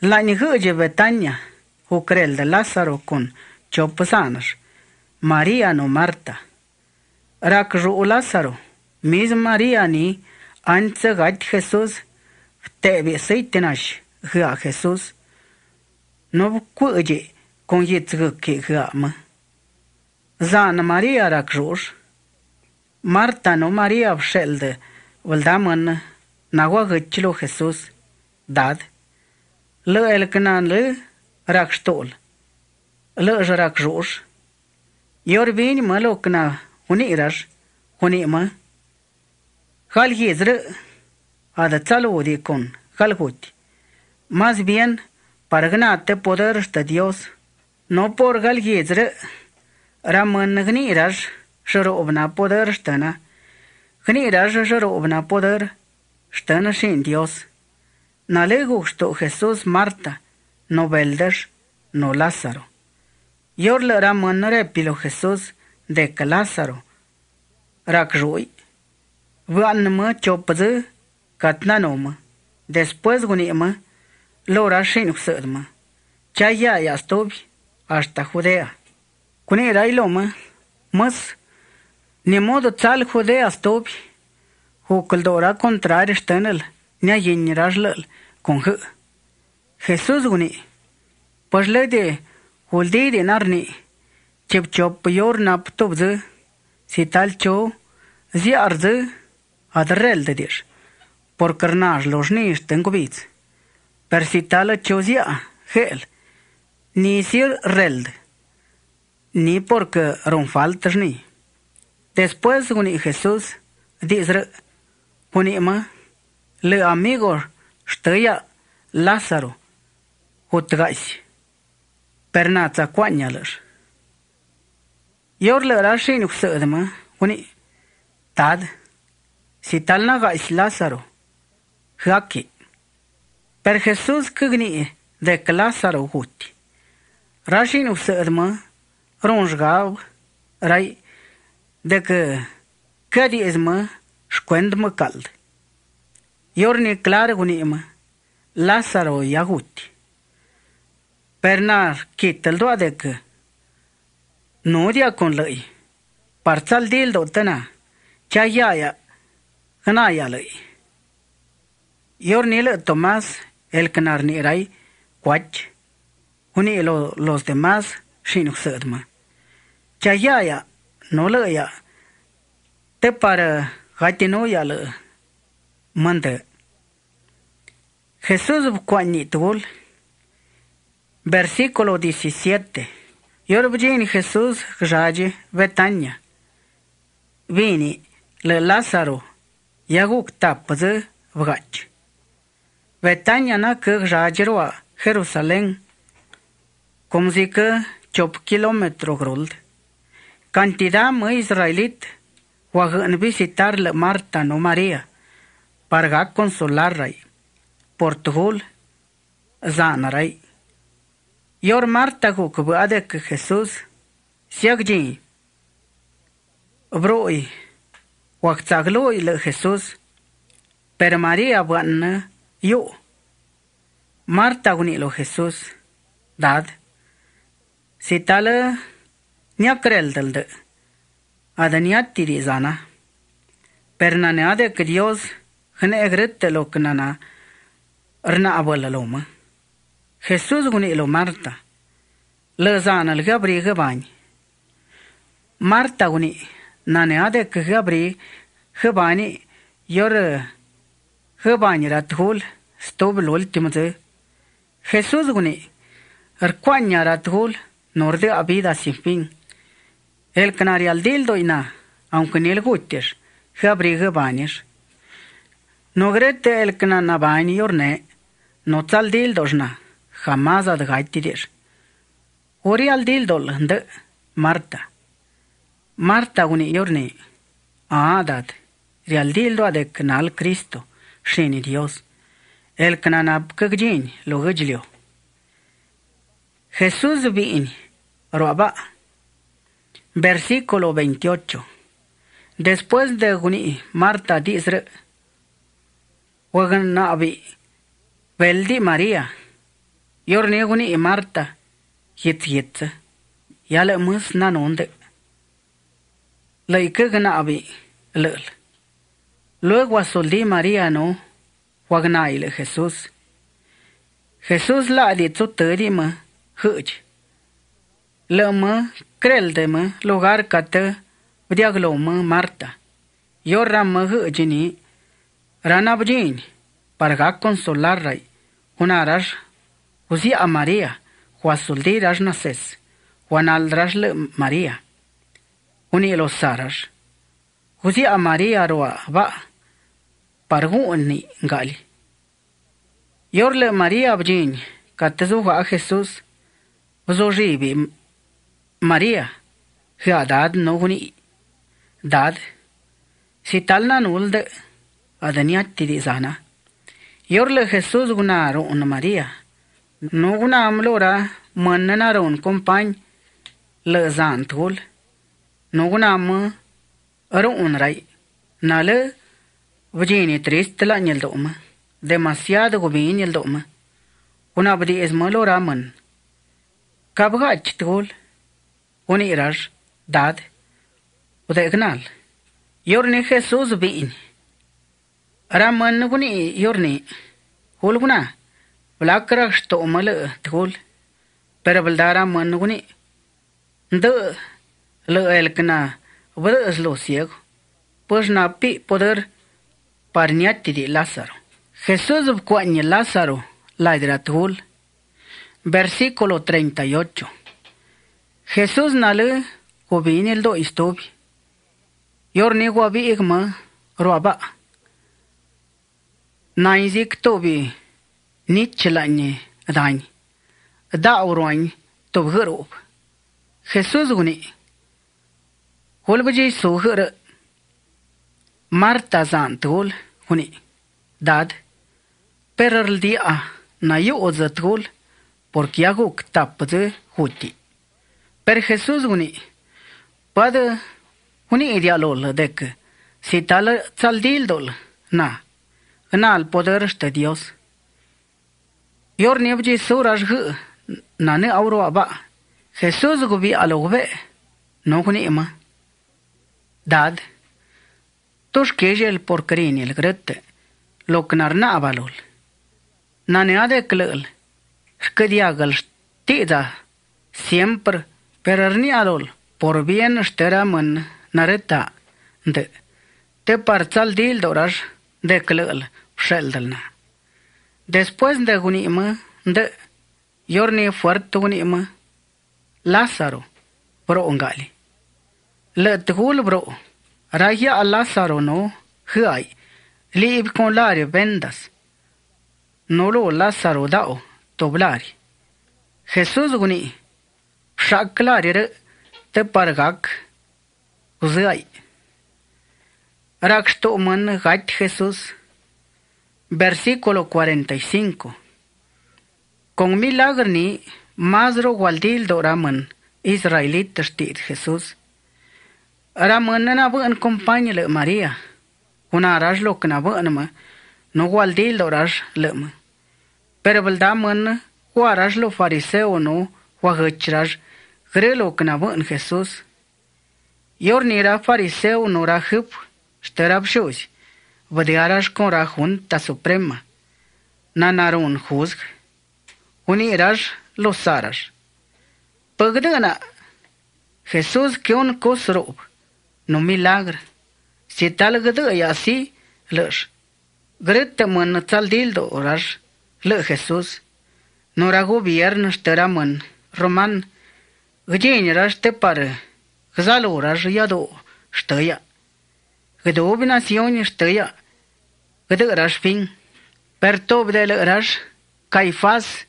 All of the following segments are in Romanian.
La vetania, Betania, crel de Lázaro con Chopusanas, Maria no Marta. u Lázaro, mis Maria ni anse gat Jesús, te beseitenash, ga Jesús. No cuye con yitzgu que gama. Zan Maria Racrus, Marta no María Vshelde, Valdamana, Nagua Jesús, Dad lă el kënan lë, rak shtol, lë është rak zhosh, jor unii më unii këna huni irash, huni më, khal hizrë, adë calu u dikon, khal bien, pargnate poder shtë Dios, no por khal hizrë, ramën në huni irash, shërë obna poder shtëna, huni irash shërë obna poder shtëna shin Dios, No le gustó Jesús Marta, no Belder, no Lázaro. le Yorlera Pilo Jesús de que Lázaro. Racrui. Vanma chopz katnanoma. Después gunima lora shinuxerma. Chaya yastobi hasta Judea. Kunira iloma mas ni modo tal Judea stobi. Hukldora contrario estenel. nya yin lal kong hu jesus guni pasle de holde de ni, chep chop yor zi, si tal cho zi arz rel de dir por loj ni ish tengu bits per tal cho a, hel, ni sir reld ni porque ron faltas ni después guni jesus dizer guni ma le amigos stăia Lazaro hotgaisi pernața coanyalăr. Ior le nu cu sădmă, uni tad, si talna gais Lazaro, haki. Per Jesus câgni de Lazaro huti. nu se sădmă, ronjgav, rai, de că cădi ezmă, șcuend mă cald. yorni klar gunima Lázaro yaguti Bernard kitel do adek no dia kon lei parcal dil do tena chaya ya kana ya, ya lei yorni le Tomás el kanar ni rai kwach huni lo los demás shinu sadma chaya ya, ya no le ya te para gatino ya le mande Jesús Kuanitul, versículo 17. en Jesús a Betania. Vini le Lázaro, y Yaguk Tapz Vgach. Betania na que a Jerusalén. Cum dice, 8 kilómetro gruld. Cantidad me israelit, wa a visitar le Marta no María para consolar portuhul zanarai Ior marta cu cu adec jesus siagdi, broi waqtaglo le jesus per maria banna yo marta guni lo jesus dad nia crel del de, tiri zana per nane adec dios hne egret nana. rna abuela lo ma jesus guni lo marta le zana le gabri gabañ marta guni nane ade ke gabri gabañ yor gabañ ra thul stob lo ultimo de jesus guni rkuanya er ra thul norde abida sin fin el canario al dildo ina aunque ni el gutter gabri gabañ er. No grete el canabani ornae ...no dildos na... jamás ad Ori al de Marta. Marta uniorni, adat, real dildo de Cristo, sheni Dios. El knanab kagjin, lo gajlio. Jesús bin, roaba. Versículo 28. Después de Guni, Marta dice, nabi... Veldi María. Yor neguni y Marta. Yet yet. Ya le mus nan onde. Le abi. Lul. Luego a soldi María no. Wagnaile Jesús. Jesús la de tu terima. Huch. Le me crel de me lugar cate. Vdiaglo me Marta. Yor ram me hujini. Ranabjini. para consolarrai, hunaras, usi a María, huasuldiras naces, huanaldras le María, unielosaras, usi a María roa va, parguunni gali. Yorle María abjin, catezuja a Jesús, uzorribi María, hiadad no guni, dad, si tal nanul de adeniatidizana, Jesus guna aru un Maria. Nu guna amlora aru un compañ le zantul. Nu guna am aru un rai. Nale vajini trist la nyel doma. Demasiado gubin nyel doma. Una bdi es malora man. Kabga chitul. Un irar dad. Udegnal. Iorne Jesus bine. raammanni guni yorni Hulguna blakra sto mal elkna lo ciego pues na pi poder parniati de Lázaro Jesús cuañe Lázaro la hidratul versículo 38 Jesús nale cubin el do yorni igma Nainzik tobi nit chelanye dain. Da uroin tob gerop. Jesus guni. Holbaji so ger. Marta zan guni. Dad. Pererl dia na yo ozatol porque hago tapte huti. Per Jesus guni. Pad guni idealol dek. Sital chaldil dol na. Enal poder este Dios. Ior nevji suraj hu nane auro aba. Jesus gubi alogbe. No kuni ima. Dad. Tush keje el porcarin el grete. na abalul. Nane ade skedia gal, shtida. Siempre pererni alul. Por bien shtera mun nareta. De. Te parțal dil doraș. de clal pseldalna. Después de unima de yorni fuerte unima Lázaro bro ungali. Le tgul bro raya a Lázaro no hay lib con lari vendas. No lo Lázaro dao toblari. Jesús guni shaklari te pargak uzai. man Gait Jesús, versículo 45. Con milagni Mazro gualdildo raman, Israelit Tit Jesús. raman en compañía le María, una aras lo que nabanama, no Waldil Doras lema. Pero Valdaman, Guaras lo fariseo no, Wahachras, Grelo que en Jesús. Yornira fariseo no rajip, shterabshush, vdiarash korahun ta suprema, nanarun juzg, unirash losarash. Pagdana, Jesús que un cosrob, no milagro, si tal gdă e asi lăș. Grătă mână țal dildo oraș, lă Jesús, nu ra guvern ștăra mân, roman, gdien raș te pară, gzal oraș iadu, ștăia obinación estoya, gde rashpin, pertob del rash, caifas,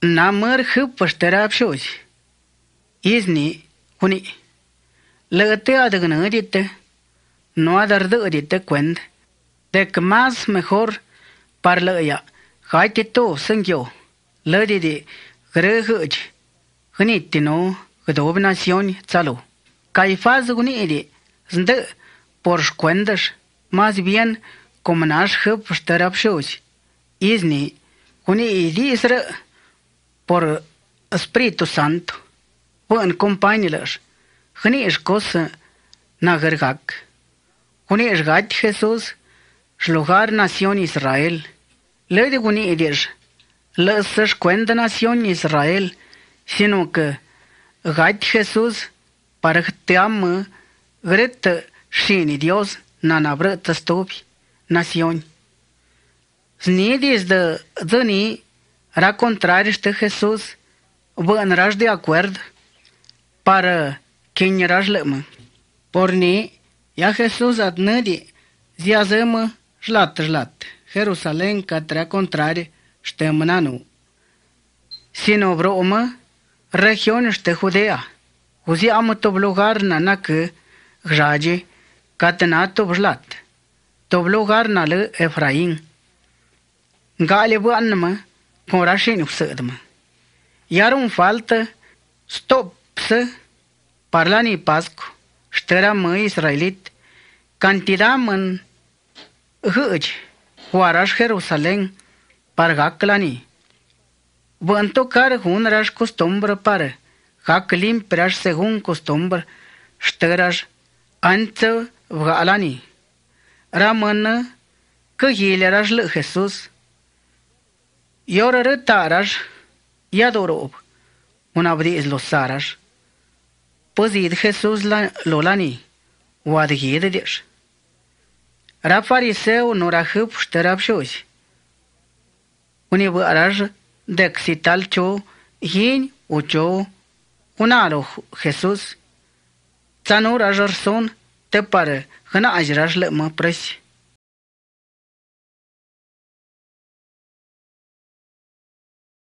namăr hăpăștărea pșoși. Izni, huni, lăgăte adăgână adită, nu adărdă adită cuent, dec mas mejor parlă ea, haite to sunt eu, lădi de grăhăci, hânit din nou, gădobnațiuni țalu. Caifaz guni edit, zde porš cuendaš, más bien komnaš h pštarap šeuś. Izni, kuni idi isra por Espíritu Santo, vă în companiilăș, hni ești cos na gărgac, hni ești gat Jesus, șlugar națion Israel, le de hni edeș, lă să-și cuentă națion Israel, sino că gat Jesus, pară teamă, Greta shini Dios na nabra na sioni. Znidis de dani ra contrar Hesus, Jesús vă înraș de acord pară que înraș lămă. Porni, ia Jesús adnări zia zămă jlat jlat. Jerusalem către contrari mâna nu. Sino vreo omă, regiune ște Judea. Uzi amă toblogar na nacă gjaje, katna Toblat, toblo garnal Efraim. Galibu anma, con rashin uxadma. Yarum falta, stop să parlani pascu, ștăra mă israelit, cantida în hăci, cu araș Jerusalem, pargaclani. Vă întocar un raș pare pară, hac limpreaș segun costumbră ștăraș Anță vă alani. Ramână că ele raș lă Jesus. Eu rără ia dorob. Un abdi îl los saraș. Păzid Jesus la lolani. O adghie de deș. Rab fariseu nu rahâp șterab șoși. Unii vă araș de xital o hin ucio, un alo Hesus. Цанур ажарсон тепаре хна ажраш ле ма прась.